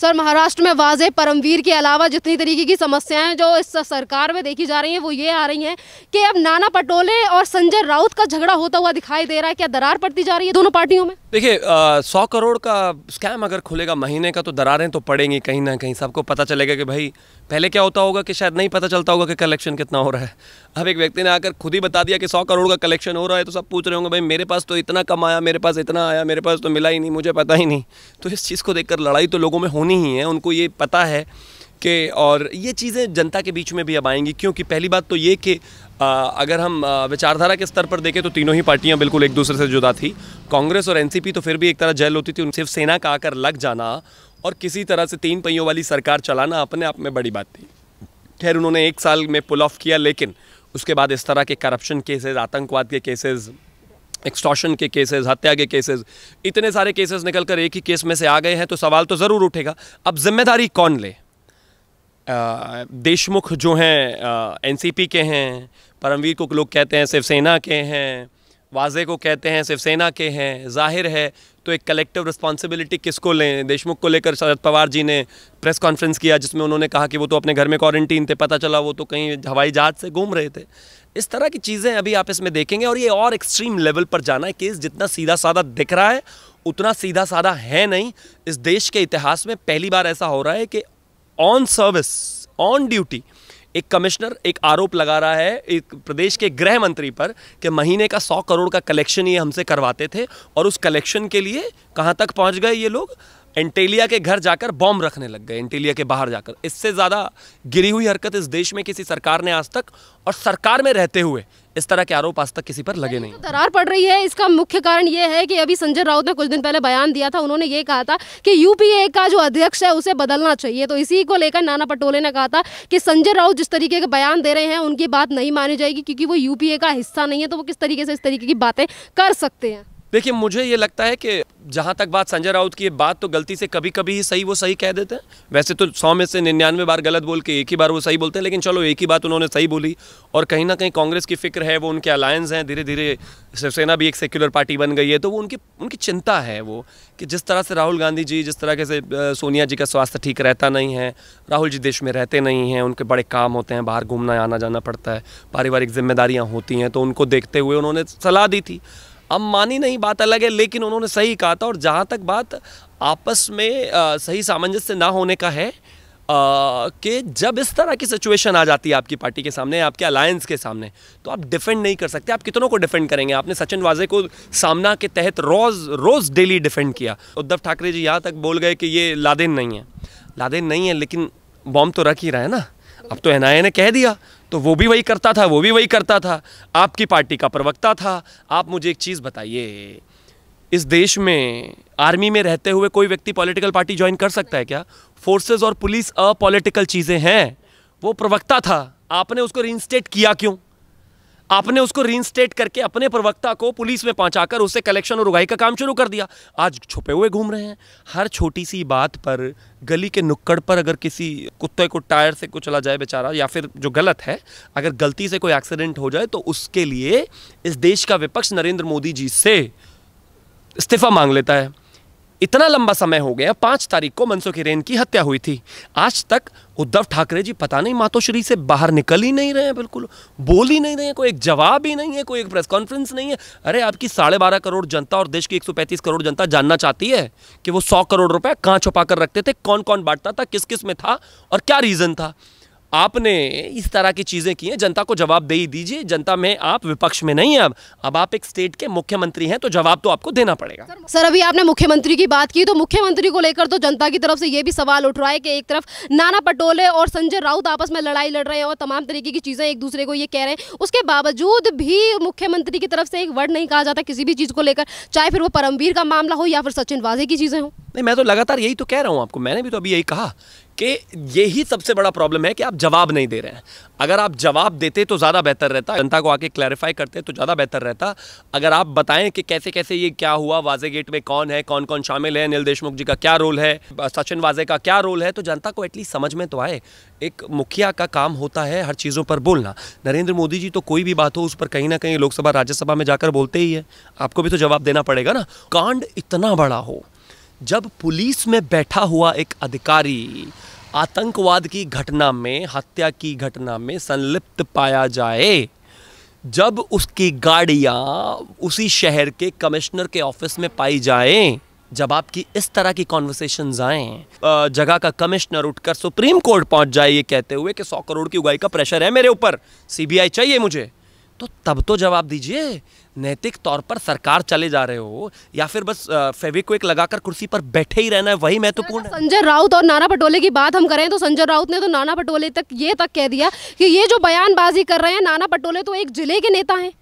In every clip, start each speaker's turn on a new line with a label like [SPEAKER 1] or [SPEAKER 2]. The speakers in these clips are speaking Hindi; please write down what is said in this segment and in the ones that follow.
[SPEAKER 1] सर महाराष्ट्र में वाजे परमवीर के अलावा जितनी तरीके की समस्याएं जो इस सरकार में देखी जा रही हैं वो ये आ रही हैं कि अब नाना पटोले और संजय राउत का झगड़ा होता हुआ दिखाई दे रहा है क्या दरार पड़ती जा रही है दोनों पार्टियों में
[SPEAKER 2] देखिए सौ करोड़ का स्कैम अगर खुलेगा महीने का तो दरारें तो पड़ेंगी कहीं ना कहीं सबको पता चलेगा कि भाई पहले क्या होता होगा कि शायद नहीं पता चलता होगा कि कलेक्शन कितना हो रहा है अब एक व्यक्ति ने आकर खुद ही बता दिया कि सौ करोड़ का कलेक्शन हो रहा है तो सब पूछ रहे होंगे भाई मेरे पास तो इतना कम आया मेरे पास इतना आया मेरे पास तो मिला ही नहीं मुझे पता ही नहीं तो इस चीज़ को देखकर लड़ाई तो लोगों में होनी ही है उनको ये पता है कि और ये चीज़ें जनता के बीच में भी अब आएंगी क्योंकि पहली बात तो ये कि अगर हम विचारधारा के स्तर पर देखें तो तीनों ही पार्टियां बिल्कुल एक दूसरे से जुदा थी कांग्रेस और एनसीपी तो फिर भी एक तरह जेल होती थी उन सिर्फ सेना का आकर लग जाना और किसी तरह से तीन पहियों वाली सरकार चलाना अपने आप में बड़ी बात थी खैर उन्होंने एक साल में पुल ऑफ किया लेकिन उसके बाद इस तरह के करप्शन केसेस आतंकवाद के केसेस एक्सटॉशन के केसेस हत्या के केसेस इतने सारे केसेस निकल कर एक ही केस में से आ गए हैं तो सवाल तो ज़रूर उठेगा अब जिम्मेदारी कौन ले देशमुख जो हैं एनसीपी के हैं परमवीर को लोग कहते हैं शिवसेना के हैं वाजे को कहते हैं शिवसेना के हैं जाहिर है तो एक कलेक्टिव रिस्पॉन्सिबिलिटी किसको लें देशमुख को लेकर शरद पवार जी ने प्रेस कॉन्फ्रेंस किया जिसमें उन्होंने कहा कि वो तो अपने घर में क्वारंटीन थे पता चला वो तो कहीं हवाई जहाज से घूम रहे थे इस तरह की चीज़ें अभी आप इसमें देखेंगे और ये और एक्सट्रीम लेवल पर जाना है केस जितना सीधा साधा दिख रहा है उतना सीधा साधा है नहीं इस देश के इतिहास में पहली बार ऐसा हो रहा है कि ऑन सर्विस ऑन ड्यूटी एक कमिश्नर एक आरोप लगा रहा है एक प्रदेश के गृह मंत्री पर कि महीने का सौ करोड़ का कलेक्शन ये हमसे करवाते थे और उस कलेक्शन के लिए कहाँ तक पहुँच गए ये लोग एंटेलिया के घर जाकर बॉम्ब रखने लग गए एंटेलिया के बाहर जाकर इससे ज़्यादा गिरी हुई हरकत इस देश में किसी सरकार ने आज तक और सरकार में रहते हुए इस तरह के आरोप आज तक किसी पर लगे तो नहीं तो
[SPEAKER 1] दरार पड़ रही है इसका मुख्य कारण ये है कि अभी संजय राउत ने कुछ दिन पहले बयान दिया था उन्होंने ये कहा था कि यूपीए का जो अध्यक्ष है उसे बदलना चाहिए तो इसी को लेकर नाना पटोले ने कहा था कि संजय राउत जिस तरीके के बयान दे रहे हैं उनकी बात नहीं मानी जाएगी क्योंकि वो यूपीए का हिस्सा नहीं है तो वो किस तरीके से इस तरीके की बातें कर सकते हैं
[SPEAKER 2] देखिए मुझे ये लगता है कि जहाँ तक बात संजय राउत की बात तो गलती से कभी कभी ही सही वो सही कह देते हैं वैसे तो सौ में से निन्यानवे बार गलत बोल के एक ही बार वो सही बोलते हैं लेकिन चलो एक ही बात उन्होंने सही बोली और कहीं ना कहीं कांग्रेस की फिक्र है वो उनके अलायंस हैं धीरे धीरे शिवसेना भी एक सेक्युलर पार्टी बन गई है तो वो उनकी उनकी चिंता है वो कि जिस तरह से राहुल गांधी जी जिस तरह से सोनिया जी का स्वास्थ्य ठीक रहता नहीं है राहुल जी देश में रहते नहीं हैं उनके बड़े काम होते हैं बाहर घूमना आना जाना पड़ता है पारिवारिक जिम्मेदारियाँ होती हैं तो उनको देखते हुए उन्होंने सलाह दी थी हम मानी नहीं बात अलग है लेकिन उन्होंने सही कहा था और जहाँ तक बात आपस में आ, सही सामंजस्य ना होने का है कि जब इस तरह की सिचुएशन आ जाती है आपकी पार्टी के सामने आपके अलायंस के सामने तो आप डिफेंड नहीं कर सकते आप कितनों को डिफेंड करेंगे आपने सचिन वाजे को सामना के तहत रोज़ रोज़ डेली डिफेंड किया उद्धव ठाकरे जी यहाँ तक बोल गए कि ये लादेन नहीं है लादेन नहीं है लेकिन बॉम्ब तो रख ही रहा है ना अब तो एन ने कह दिया तो वो भी वही करता था वो भी वही करता था आपकी पार्टी का प्रवक्ता था आप मुझे एक चीज़ बताइए इस देश में आर्मी में रहते हुए कोई व्यक्ति पॉलिटिकल पार्टी ज्वाइन कर सकता है क्या फोर्सेस और पुलिस अपॉलिटिकल चीज़ें हैं वो प्रवक्ता था आपने उसको रिंस्टेट किया क्यों आपने उसको रीइंस्टेट करके अपने प्रवक्ता को पुलिस में पहुंचाकर उससे कलेक्शन और उगाई का काम शुरू कर दिया आज छुपे हुए घूम रहे हैं हर छोटी सी बात पर गली के नुक्कड़ पर अगर किसी कुत्ते को टायर से कुछ चला जाए बेचारा या फिर जो गलत है अगर गलती से कोई एक्सीडेंट हो जाए तो उसके लिए इस देश का विपक्ष नरेंद्र मोदी जी से इस्तीफा मांग लेता है इतना लंबा समय हो गया पांच तारीख को मनसुख हिरेन की हत्या हुई थी आज तक उद्धव ठाकरे जी पता नहीं मातोश्री से बाहर निकल ही नहीं रहे हैं बिल्कुल बोल ही नहीं रहे हैं कोई एक जवाब ही नहीं है कोई एक प्रेस कॉन्फ्रेंस नहीं है अरे आपकी साढ़े बारह करोड़ जनता और देश की एक सौ पैंतीस करोड़ जनता जानना चाहती है कि वो सौ करोड़ रुपए कहाँ छुपा कर रखते थे कौन कौन बांटता था किस किस में था और क्या रीज़न था आपने इस तरह की चीज़ें की हैं जनता को जवाब दे ही दीजिए जनता में आप विपक्ष में नहीं हैं अब अब आप एक स्टेट के मुख्यमंत्री हैं तो जवाब तो आपको देना पड़ेगा
[SPEAKER 1] सर अभी आपने मुख्यमंत्री की बात की तो मुख्यमंत्री को लेकर तो जनता की तरफ से ये भी सवाल उठ रहा है कि एक तरफ नाना पटोले और संजय राउत आपस में लड़ाई लड़ रहे हैं और तमाम तरीके की चीज़ें एक दूसरे को ये कह रहे हैं उसके बावजूद भी मुख्यमंत्री की तरफ से एक वर्ड नहीं कहा जाता किसी भी चीज़ को लेकर चाहे फिर वो परमवीर का मामला हो या फिर सचिन वाजे की चीज़ें हों
[SPEAKER 2] नहीं मैं तो लगातार यही तो कह रहा हूँ आपको मैंने भी तो अभी यही कहा कि यही सबसे बड़ा प्रॉब्लम है कि आप जवाब नहीं दे रहे हैं अगर आप जवाब देते तो ज़्यादा बेहतर रहता जनता को आके क्लैरिफाई करते तो ज़्यादा बेहतर रहता अगर आप बताएं कि कैसे कैसे ये क्या हुआ वाजे गेट में कौन है कौन कौन शामिल है अनिल देशमुख जी का क्या रोल है सचिन वाजे का क्या रोल है तो जनता को एटलीस्ट समझ में तो आए एक मुखिया का काम होता है हर चीज़ों पर बोलना नरेंद्र मोदी जी तो कोई भी बात हो उस पर कहीं ना कहीं लोकसभा राज्यसभा में जाकर बोलते ही है आपको भी तो जवाब देना पड़ेगा ना कांड इतना बड़ा हो जब पुलिस में बैठा हुआ एक अधिकारी आतंकवाद की घटना में हत्या की घटना में संलिप्त पाया जाए जब उसकी गाड़ियाँ उसी शहर के कमिश्नर के ऑफिस में पाई जाए जब आपकी इस तरह की कॉन्वर्सेशन आए जगह का कमिश्नर उठकर सुप्रीम कोर्ट पहुंच जाए ये कहते हुए कि सौ करोड़ की उगाई का प्रेशर है मेरे ऊपर सीबीआई चाहिए मुझे तो तब तो जवाब दीजिए नैतिक तौर पर सरकार चले जा रहे हो या फिर बस फेविक्विक लगाकर कुर्सी पर बैठे ही रहना है वही महत्वपूर्ण तो
[SPEAKER 1] संजय राउत और नाना पटोले की बात हम करें तो संजय राउत ने तो नाना पटोले तक ये तक कह दिया कि ये जो बयानबाजी कर रहे हैं नाना पटोले तो एक जिले के नेता हैं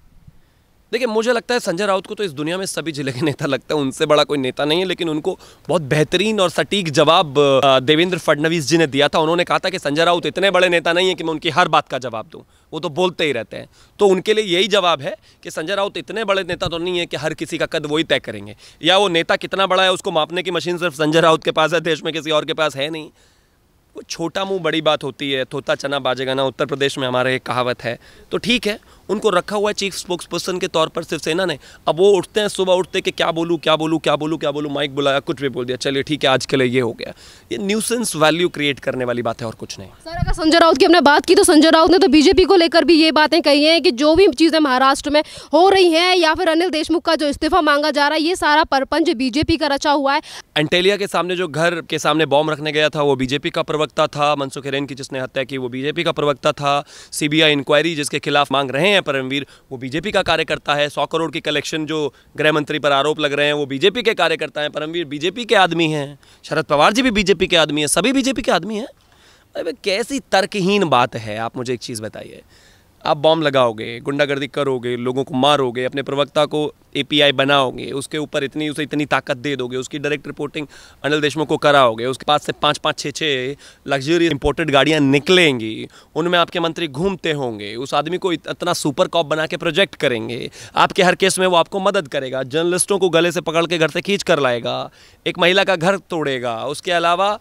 [SPEAKER 2] देखिए मुझे लगता है संजय राउत को तो इस दुनिया में सभी जिले के नेता लगता है उनसे बड़ा कोई नेता नहीं है लेकिन उनको बहुत बेहतरीन और सटीक जवाब देवेंद्र फडणवीस जी ने दिया था उन्होंने कहा था कि संजय राउत इतने बड़े नेता नहीं है कि मैं उनकी हर बात का जवाब दूँ वो तो बोलते ही रहते हैं तो उनके लिए यही जवाब है कि संजय राउत इतने बड़े नेता तो नहीं है कि हर किसी का कद वही तय करेंगे या वो नेता कितना बड़ा है उसको मापने की मशीन सिर्फ संजय राउत के पास है देश में किसी और के पास है नहीं वो छोटा मुँह बड़ी बात होती है थोता चना बाजेगाना उत्तर प्रदेश में हमारे एक कहावत है तो ठीक है उनको रखा हुआ है चीफ स्पोक्स पर्सन के तौर पर शिवसेना ने अब वो उठते हैं सुबह उठते कि क्या बोलूँ क्या बोलूँ क्या बोलूँ क्या बोलूँ माइक बुलाया कुछ भी बोल दिया चलिए ठीक है आज के लिए ये हो गया ये न्यूसेंस वैल्यू क्रिएट करने वाली बात है और कुछ नहीं सर
[SPEAKER 1] अगर संजय राउत की हमने बात की तो संजय राउत ने तो बीजेपी को लेकर भी ये बातें कही हैं कि जो भी चीज़ें महाराष्ट्र में हो रही हैं या फिर अनिल देशमुख का जो इस्तीफा मांगा जा रहा है ये सारा परपंच बीजेपी का रचा हुआ है
[SPEAKER 2] एंटेलिया के सामने जो घर के सामने बॉम्ब रखने गया था वो बीजेपी का प्रवक्ता था मनसुख हिरेन की जिसने हत्या की वो बीजेपी का प्रवक्ता था सीबीआई इंक्वायरी जिसके खिलाफ मांग रहे हैं हैं परमवीर वो बीजेपी का कार्यकर्ता है सौ करोड़ की कलेक्शन जो गृह मंत्री पर आरोप लग रहे हैं वो बीजेपी के कार्यकर्ता हैं परमवीर बीजेपी के आदमी हैं शरद पवार जी भी बीजेपी के आदमी हैं सभी बीजेपी के आदमी हैं अरे कैसी तर्कहीन बात है आप मुझे एक चीज़ बताइए आप बॉम्ब लगाओगे गुंडागर्दी करोगे लोगों को मारोगे अपने प्रवक्ता को ए बनाओगे उसके ऊपर इतनी उसे इतनी ताकत दे दोगे उसकी डायरेक्ट रिपोर्टिंग अनिल देशमुख को कराओगे उसके पास से पाँच पाँच छः छः लग्जरी इंपोर्टेड गाड़ियाँ निकलेंगी उनमें आपके मंत्री घूमते होंगे उस आदमी को इतना सुपर कॉप बना के प्रोजेक्ट करेंगे आपके हर केस में वो आपको मदद करेगा जर्नलिस्टों को गले से पकड़ के घर से खींच कर लाएगा एक महिला का घर तोड़ेगा उसके अलावा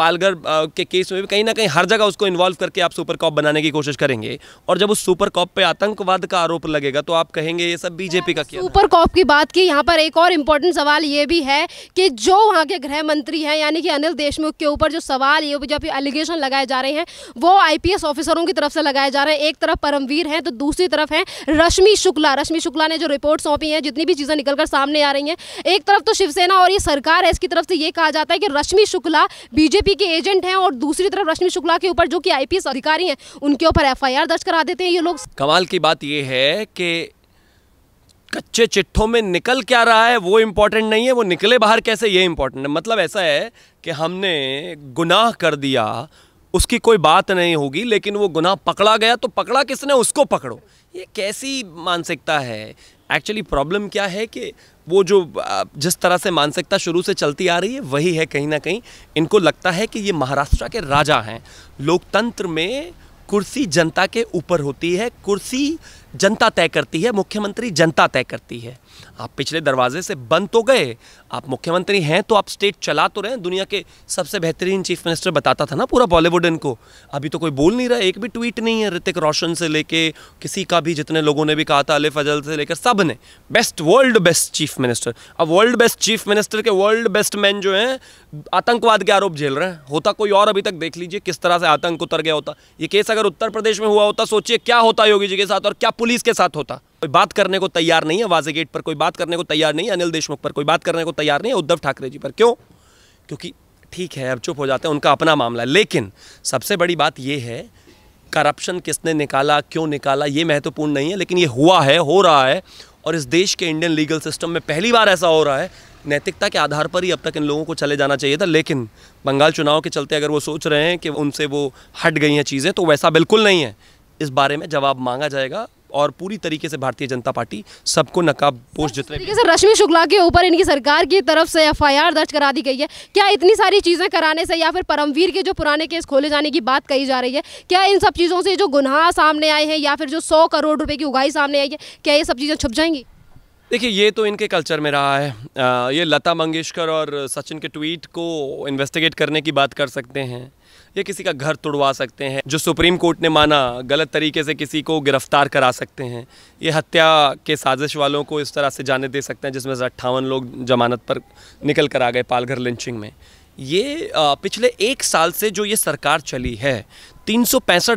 [SPEAKER 2] पालघर के केस में भी कहीं ना कहीं हर जगह उसको इन्वॉल्व करके आप सुपर कॉप बनाने की कोशिश करेंगे और जब उस सुपर कॉप पे आतंकवाद का आरोप लगेगा तो आप कहेंगे ये सब बीजेपी का किया सुपर
[SPEAKER 1] कॉप की बात की यहाँ पर एक और इम्पोर्टेंट सवाल ये भी है कि जो वहाँ के गृह मंत्री हैं यानी कि अनिल देशमुख के ऊपर जो सवाल ये जो एलिगेशन लगाए जा रहे हैं वो आईपीएस ऑफिसरों की तरफ से लगाए जा रहे हैं एक तरफ परमवीर है तो दूसरी तरफ है रश्मि शुक्ला रश्मि शुक्ला ने जो रिपोर्ट सौंपी है जितनी भी चीज़ें निकल सामने आ रही हैं एक तरफ तो शिवसेना और ये सरकार है इसकी तरफ से ये कहा जाता है कि रश्मि शुक्ला बीजेपी बीजेपी के एजेंट हैं और दूसरी तरफ रश्मि शुक्ला के ऊपर जो कि आईपीएस अधिकारी हैं उनके ऊपर एफआईआर दर्ज करा देते हैं ये लोग
[SPEAKER 2] कमाल की बात ये है कि कच्चे चिट्ठों में निकल क्या रहा है वो इम्पोर्टेंट नहीं है वो निकले बाहर कैसे ये इम्पोर्टेंट है मतलब ऐसा है कि हमने गुनाह कर दिया उसकी कोई बात नहीं होगी लेकिन वो गुनाह पकड़ा गया तो पकड़ा किसने उसको पकड़ो ये कैसी मानसिकता है एक्चुअली प्रॉब्लम क्या है कि वो जो जिस तरह से मानसिकता शुरू से चलती आ रही है वही है कहीं ना कहीं इनको लगता है कि ये महाराष्ट्र के राजा हैं लोकतंत्र में कुर्सी जनता के ऊपर होती है कुर्सी जनता तय करती है मुख्यमंत्री जनता तय करती है आप पिछले दरवाजे से बंद तो गए आप मुख्यमंत्री हैं तो आप स्टेट चला तो रहे हैं दुनिया के सबसे बेहतरीन चीफ मिनिस्टर बताता था ना पूरा बॉलीवुड इनको अभी तो कोई बोल नहीं रहा एक भी ट्वीट नहीं है ऋतिक रोशन से लेके किसी का भी जितने लोगों ने भी कहा था अली फजल से लेकर सब ने best world best chief minister अब वर्ल्ड बेस्ट चीफ मिनिस्टर के वर्ल्ड बेस्ट मैन जो हैं आतंकवाद के आरोप झेल रहे हैं होता कोई और अभी तक देख लीजिए किस तरह से आतंक उतर गया होता ये केस अगर उत्तर प्रदेश में हुआ होता सोचिए क्या होता योगी जी के साथ और क्या पुलिस के साथ होता कोई बात करने को तैयार नहीं है वाजे गेट पर कोई बात करने को तैयार नहीं है अनिल देशमुख पर कोई बात करने को तैयार नहीं है उद्धव ठाकरे जी पर क्यों क्योंकि ठीक है अब चुप हो जाते हैं उनका अपना मामला है लेकिन सबसे बड़ी बात यह है करप्शन किसने निकाला क्यों निकाला ये महत्वपूर्ण नहीं है लेकिन ये हुआ है हो रहा है और इस देश के इंडियन लीगल सिस्टम में पहली बार ऐसा हो रहा है नैतिकता के आधार पर ही अब तक इन लोगों को चले जाना चाहिए था लेकिन बंगाल चुनाव के चलते अगर वो सोच रहे हैं कि उनसे वो हट गई हैं चीज़ें तो वैसा बिल्कुल नहीं है इस बारे में जवाब मांगा जाएगा और पूरी तरीके से भारतीय जनता पार्टी सबको नकाबपोश जितने तरीके
[SPEAKER 1] से रश्मि शुक्ला के ऊपर इनकी सरकार की तरफ से एफआईआर दर्ज करा दी गई है क्या इतनी सारी चीज़ें कराने से या फिर परमवीर के जो पुराने केस खोले जाने की बात कही जा रही है क्या इन सब चीज़ों से जो गुनाह सामने आए हैं या फिर जो सौ करोड़ रुपये की उगाही सामने आई है क्या ये सब चीज़ें छुप जाएंगी
[SPEAKER 2] देखिए ये तो इनके कल्चर में रहा है आ, ये लता मंगेशकर और सचिन के ट्वीट को इन्वेस्टिगेट करने की बात कर सकते हैं या किसी का घर तोड़वा सकते हैं जो सुप्रीम कोर्ट ने माना गलत तरीके से किसी को गिरफ्तार करा सकते हैं ये हत्या के साजिश वालों को इस तरह से जाने दे सकते हैं जिसमें से अट्ठावन लोग जमानत पर निकल कर आ गए पालघर लिंचिंग में ये पिछले एक साल से जो ये सरकार चली है तीन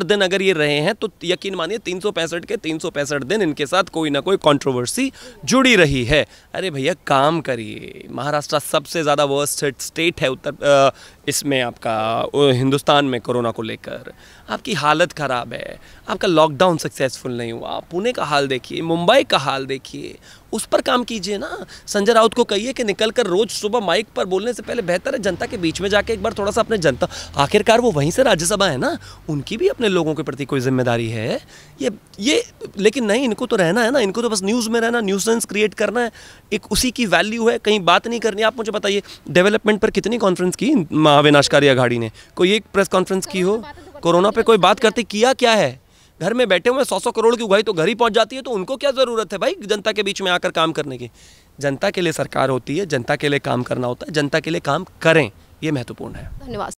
[SPEAKER 2] दिन अगर ये रहे हैं तो यकीन मानिए तीन के तीन दिन इनके साथ कोई ना कोई कंट्रोवर्सी जुड़ी रही है अरे भैया काम करिए महाराष्ट्र सबसे ज़्यादा वर्स्ट स्टेट है उत्तर इसमें आपका हिंदुस्तान में कोरोना को लेकर आपकी हालत ख़राब है आपका लॉकडाउन सक्सेसफुल नहीं हुआ पुणे का हाल देखिए मुंबई का हाल देखिए उस पर काम कीजिए ना संजय राउत को कहिए कि निकल कर रोज सुबह माइक पर बोलने से पहले बेहतर है जनता के बीच में जाके एक बार थोड़ा सा अपने जनता आखिरकार वो वहीं से राज्यसभा है ना उनकी भी अपने लोगों के प्रति कोई जिम्मेदारी है ये ये लेकिन नहीं इनको तो रहना है ना इनको तो बस न्यूज़ में रहना सेंस क्रिएट करना है एक उसी की वैल्यू है कहीं बात नहीं करनी आप मुझे बताइए डेवलपमेंट पर कितनी कॉन्फ्रेंस की महाविनाशकारी अघाड़ी ने कोई एक प्रेस कॉन्फ्रेंस की हो कोरोना पर कोई बात करते किया क्या है घर में बैठे हुए सौ सौ करोड़ की उगाई तो घर ही पहुंच जाती है तो उनको क्या ज़रूरत है भाई जनता के बीच में आकर काम करने की जनता के लिए सरकार होती है जनता के लिए काम करना होता है जनता के लिए काम करें ये महत्वपूर्ण है
[SPEAKER 1] धन्यवाद